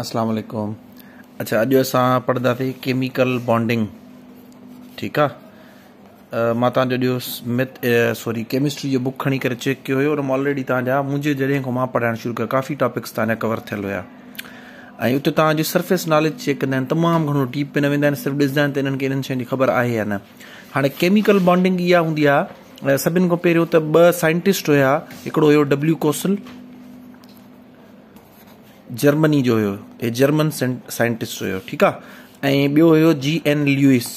असलकुम अच्छा अॼु असां पढ़ंदासीं केमिकल बॉन्डिंग ठीक आहे मां तव्हांजो स्मिथ सॉरी केमिस्ट्री जो बुक खड़ी करे चेक कयो हुयो ऑलरेडी तव्हांजा मुंहिंजे जॾहिं खां मां शुरू कयो काफ़ी टॉपिक्स तव्हांजा कवर थियल हुया ऐं उते सर्फेस नॉलेज चेक कंदा तमाम घो डीप में न सिर्फ आहिनि सिर्फ़ु ॾिसंदा आहिनि त इन्हनि ख़बर है या न हाणे केमिकल बॉन्डिंग इहा होंगी सभी सभिनि खां पहिरियों त ॿ साइंटिस्ट हुया हिकिड़ो डब्ल्यू कोसल जर्मनी जो हुयो हे जर्मन साइंटिस्ट हुयो ठीकु आहे ऐं ॿियो हुयो जी एन ल्यूइस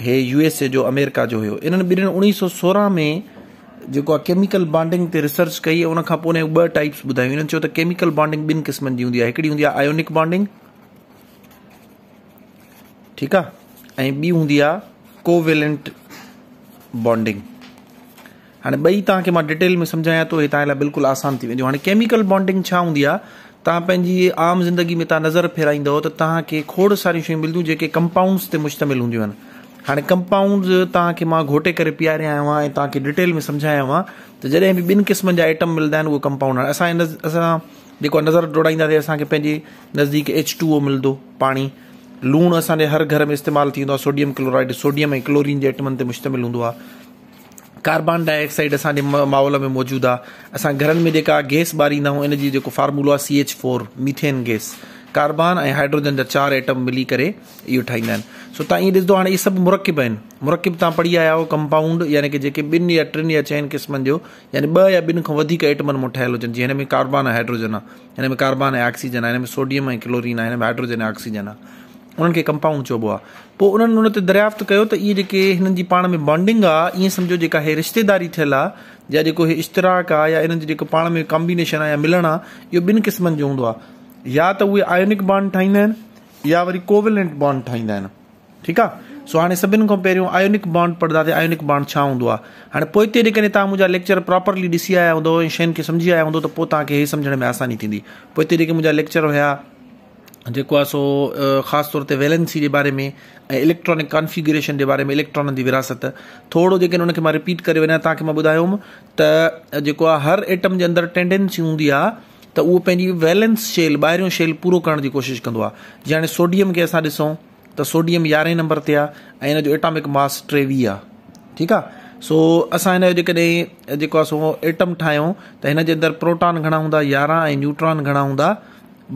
हे यूएसए जो अमेरिका जो हुयो इन्हनि ॿिन्हिनि उणिवीह सौ सोरहं में जेको आहे केमिकल बॉन्डिंग ते रिसर्च कई उन खां पोइ ॿ टाइप्स ॿुधायूं हिननि चयो त केमिकल बॉन्डिंग ॿिनि क़िस्मनि जी हूंदी आहे हिकिड़ी हूंदी आहे आयोनिक बॉन्डिंग ठीकु आहे ऐं ॿी हूंदी आहे कोवेलेंट बॉन्डिंग हाणे ॿई तव्हांखे मां डिटेल में सम्झायां थो ही तव्हां लाइ बिल्कुलु आसान थी वेंदियूं हाणे केमिकल बॉन्डिंग छा हूंदी आहे तव्हां पंहिंजी आम ज़िंदगी में तव्हां नज़र फेराईंदव त तव्हांखे खोड़ सारियूं शयूं मिलंदियूं जेके कंपाउंड्स ते मुश्तमिल हूंदियूं आहिनि हाणे कंपाउंड्स तव्हांखे मां घोटे करे पीआरिया आयो आहियां ऐं तव्हांखे डिटेल में सम्झायां आहे त जॾहिं बि ॿिनि क़िस्मनि जा आइटम मिलंदा आहिनि उहे कंपाउंड हाणे असां असां जेको नज़र डोड़ाईंदासीं असांखे पंहिंजे नज़दीक एच टू ओ मिलंदो पाणी लूणु असांजे हर घर में इस्तेमालु थींदो आहे सोडियम क्लोराइड सोडियम ऐं क्लोरीन जे आइटमनि ते मुश्तमिल हूंदो आहे कार्बन डाइऑक्साइड असांजे माहौल में मौजूदु आहे असां घरनि में जेका गैस ॿारींदा आहियूं इन जी जेको फार्मूलो आहे C H four methane gas carbon ऐं हाइड्रोजन जा चार एटम मिली करे इहो ठाहींदा आहिनि सो तव्हां ईअं ॾिसंदो हाणे इहे सभु मुरकिब आहिनि मुरकिब तव्हां पढ़ी आया आहियो कंपाउंड यानी की जेके ॿिनि या टिनि या चइनि क़िस्मनि जो यानी ॿ या ॿिनि खां वधीक एटमनि मां ठहियल हुजनि जीअं हिन में कार्बन ऐं हाइड्रोजन आहे हिन में कार्बन ऐं ऑक्सीजन आहे हिन में सोडियम ऐं क्लोरीन आहे हिन में हाइड्रोजन ऐं ऑक्सीजन आहे उन्हनि कंपाउंड चइबो आहे पोइ दरियाफ़्त कयो त इहे जेके हिननि जी पाण में बॉन्डिंग आहे ईअं सम्झो जेका रिश्तेदारी थियल या जेको हे इश्तराक आहे या इन्हनि जो जेको में कॉम्बिनेशन आहे या मिलणु आहे इहो ॿिनि जो हूंदो या तो उहे आयोनिक बॉन्ड ठाहींदा या वो कोविलेंट बॉन्ड ठाहींदा आहिनि ठीकु सो हाँ सभिनि खां पहिरियों आयोनिक बॉन्ड पढ़ंदासीं आयोनिक बॉन्ड हों हाँ आहे हाणे पोइ ते लेक्चर प्रॉपरली ॾिसी आया हूंदो ऐं शयुनि आया हूंदो त पोइ तव्हांखे में आसानी थींदी पोइ ते जेके लेक्चर हुआ जेको सो खास तौर ते वैलेंसी के बारे में इलेक्ट्रॉनिक कॉन्फ़िगरेशन के बारे में इलेक्ट्रॉन की विरासत थोरो जेके उनखे रिपीट कर वञा तव्हांखे मां ॿुधायुमि त हर एटम जे अंदरि टेंडेंसी होंगी तो वो उहो पंहिंजी वैलेंस शेल ॿाहिरियों शेल पूरो करण जी कोशिशि कंदो आहे सोडियम खे असां ॾिसूं त सोडियम यारहें नंबर ते आहे ऐं एटामिक मास टेवी आ ठीकु सो असां हिन जो एटम ठाहियूं तो इन जे प्रोटॉन घना हूंदा यारहं न्यूट्रॉन घणा हूंदा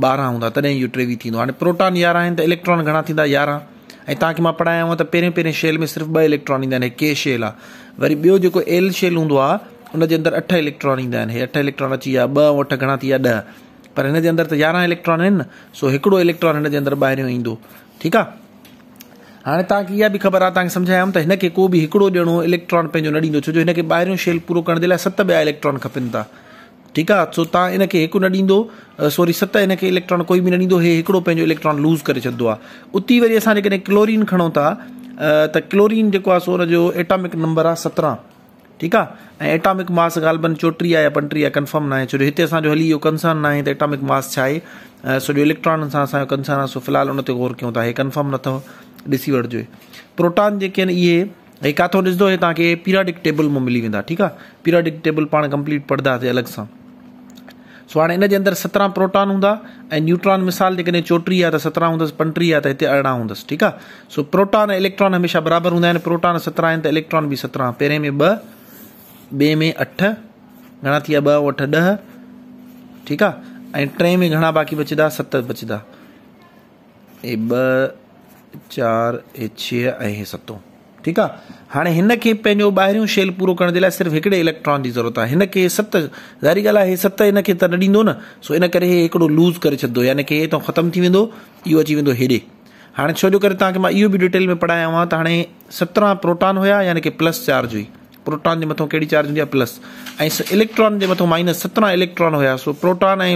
ॿारहं हूंदा तॾहिं इहो टेवीह थींदो हाणे प्रोटॉन यारहं आहिनि त इलेक्ट्रॉन घणा थींदा यारहं ऐं तव्हांखे मां पढ़ायांव त पहिरें पहिरें शेल में सिर्फ़ु ॿ इलेक्ट्रॉन ईंदा आहिनि के शेल आहे वरी ॿियो जेको एल शेल हूंदो आहे हुन जे अंदरि अठ इलेक्ट्रॉन ईंदा आहिनि हे अठ इलेक्ट्रॉन अची विया ॿ ऐं अठ घणा थी विया ॾह पर हिन जे अंदरि त यारहं इलेक्ट्रॉन आहिनि न सो हिकिड़ो इलेक्ट्रॉन हिन जे अंदरि ॿाहिरियों ईंदो ठीकु आहे हाणे तव्हांखे इहा बि ख़बर आहे तव्हांखे सम्झायमि त हिनखे को बि हिकिड़ो ॾियणो इलेक्ट्रॉन पंहिंजो न ॾींदो छो जो हिनखे ॿाहिरियों शेल पूरो करण जे लाइ सत ॿिया इलेक्ट्रॉन खपनि था ठीक है सो तव्हां हिनखे हिकु न ॾींदो सॉरी सत हिनखे इलेक्ट्रॉन कोई भी न ॾींदो हे हिकिड़ो इलेक्ट्रॉन लूज़ कर छॾंदो उती वरी असां जेकॾहिं क्लोरीन खणूं था त क्लोरीन जो आहे सो हुनजो एटामिक नंबर आ सत्रहं ठीक आहे ऐं एटामिक मास ॻाल्हि चौटी या पंटीह कंफर्म ना आहे छो जो हिते असांजो हली इहो कंसर्न न आहे त मास है आहे इलेक्ट्रॉन से असांजो कंसर्न आहे सो फ़िलहालु हुन गौर कयूं था हे कंफर्म नथव ॾिसी वठिजो प्रोटान जेके आहिनि इहे हे किथां पीराडिक टेबल में मिली वेंदा ठीकु आहे पीराडिक टेबल पा कंप्लीट पढ़ंदासीं अलग सां हाणे हिन जे अंदर सत्रहं प्रोटॉन हूँ ऐं न्यूट्रॉन मिसाल जेकॾहिं चोटीह आहे त सत्रहं हूंदसि पंटीह आहे त हिते अरिड़हं हूंदसि ठीकु आहे सो प्रोटॉन इलेक्ट्रॉन हमेशा बराबर हूंदा आहिनि प्रोटॉन सत्रहं आहिनि इलेक्ट्रॉन भी सत्रह पहिरें में ॿ में अठ घणा थी बठ दह ठीक ॾह ठीकु टे में घणा बाक़ी बचंदा सत बचंदा हे ॿ चारि हे छह ऐं ठीक है हाँ हिन खे पंहिंजो ॿाहिरियों शेल पूरो करण जे लाइ सिर्फ़ु इलेक्ट्रॉन की ज़रूरत है हिन खे सत ज़ाहिरी ॻाल्हि आहे सत हिन खे न ॾींदो सो इन करे लूज़ करे छॾंदो यानी की हे हितां थी वेंदो इहो अची वेंदो हेॾे हाणे छो जो करे तव्हांखे डिटेल में पढ़ाया हुआ तो हाँ सत्रह प्रोटॉन हुआ यानी कि प्लस चार्ज हुई प्रोटॉन के मथां कहिड़ी चार्ज होंगी प्लस ऐं इलेक्ट्रॉन के मथां माइनस सत्रह इलेक्ट्रॉन हुया सो प्रोटॉन ए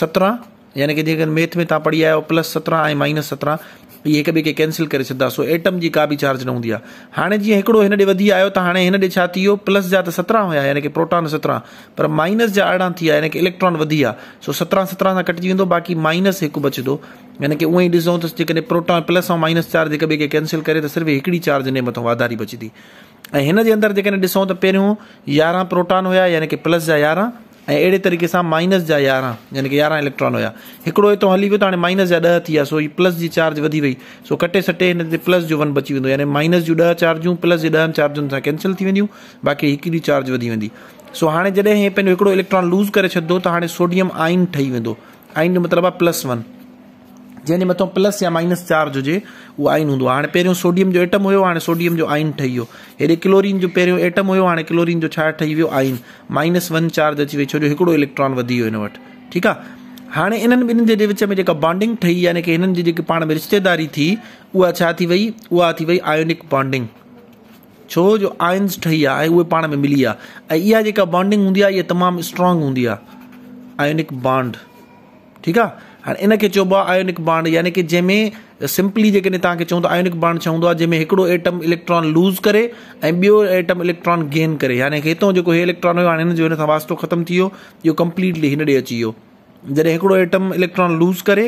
सत्रहं यानी कि जेकर मैथ में तव्हां पढ़ी आया प्लस सत्रह माइनस सत्रह हिक ॿिए खे कैंसिल करे सो एटम की का भी चार्ज न हूंदी आहे हाणे जीअं हिकिड़ो हिन ॾे वधी आयो त प्लस जा त सत्रहं हुया यानी की प्रोटॉन सत्रहं पर माइनस जा अरिड़हं थी यानी कि इलेक्ट्रॉन वधी आहे सो सत्रहं सत्रहं से कटिजी वेंदो बाक़ी माइनस एक बचंदो यानी कि उहो ही ॾिसूं तो जेकॾहिं प्रोटॉन प्लस और माइनस चार्ज एक ॿिए खे कैंसिल करे त सिर्फ़ु हिकिड़ी चार्ज हिन मतों वाधारी बची अंदर जैसे हिन जे अंदरि जेकॾहिं प्रोटॉन हुया यानी कि प्लस जहाँ यारहं ऐं तरीक़े से माइनस जहाँ यारहं यानी की यारहं इलेक्ट्रॉन हुया हिकिड़ो हितां हली वियो त हाणे माइनस जहाँ ॾह सो हीअ प्लस की चार्ज वधी वई सो कटे सटे हिन प्लस जो वन बची वो यानी माइनस जो दह चार्जूं प्लस जे ॾहनि चार्जुनि सां कैंसिल थी वेंदियूं बाक़ी हिकिड़ी चार्ज वधी वी सो हाँ जैसे हे इलेक्ट्रॉन लूज़ कर छॾंदो त हाणे सोडियम आइन ठही वेंदो आइन जो मतिलबु आहे प्लस वन जैसे मथां प्लस या माइनस चार्ज हो उहो आइन हूंदो आहे हाणे पहिरियों सोडियम जो एटम हुयो हाणे सोडियम जो आइन ठही वियो हेॾे क्लोरीन जो पहिरियों एटम हुयो हाणे क्लोरीन जो छा ठही वियो आइन माइनस वन चार्ज अची वई छो जो हिकिड़ो इलेक्ट्रॉन वधी वियो हिन वटि ठीकु आहे हाणे इन्हनि ॿिन्हिनि जे विच में जेका बॉन्डिंग ठही यानी की हिननि जी जेकी पाण में रिश्तेदारी थी उहा छा थी वई उहा थी वई आयोनिक बॉन्डिंग छो जो आयन्स ठही आहे ऐं उहे पाण में मिली आहे ऐं इहा जेका बॉन्डिंग हूंदी आहे इहा तमामु स्ट्रॉंग हूंदी आहे आयोनिक बॉन्ड ठीकु आहे हाणे इन खे चइबो आहे आयोनिक बॉन्ड यानी की जंहिंमें सिंपली जेकॾहिं तव्हांखे चऊं त आयोनिक बांड चवंदो आहे जंहिंमें हिकिड़ो एटम इलेक्ट्रॉन लूज़ करे ऐं ॿियो एटम इलेक्ट्रॉन गेन करे यानी हितां जेको हे इलेक्ट्रॉन हुयो हाणे हिन जो हिन सां वास्तो ख़तमु थी वियो इहो कंप्लीटली हिन ॾे अची वियो जॾहिं हिकिड़ो एटम इलेक्ट्रॉन लूज़ करे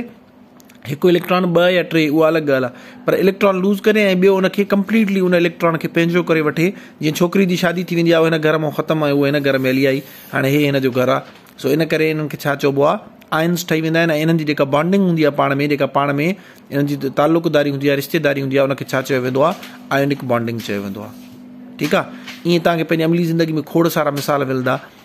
हिकु इलेक्ट्रॉन ॿ या टे उहा अलॻि ॻाल्हि आहे पर इलेक्ट्रॉन लूज़ करे ऐं ॿियो हुनखे कंप्लीटली हुन इलेक्ट्रॉन खे पंहिंजो करे वठे जीअं छोकिरी जी शादी थी वेंदी आहे हिन घर मां ख़तमु आहे उहा हिन घर में हली आई हाणे हे हिन जो घरु आहे सो इन करे हिननि खे छा चइबो आहे आयन्स ठही वेंदा आहिनि ऐं इन्हनि जी जेका बॉन्डिंग हूंदी आहे पाण में जेका पाण में इन्हनि जी तालुकदारी हूंदी आहे रिश्तेदारी हूंदी आहे उनखे छा चयो वेंदो आहे आयोनिक बॉन्डिंग चयो वेंदो आहे ठीकु आहे ईअं तव्हांखे पंहिंजी अमली ज़िंदगी में खोड़ सारा मिसाल मिलंदा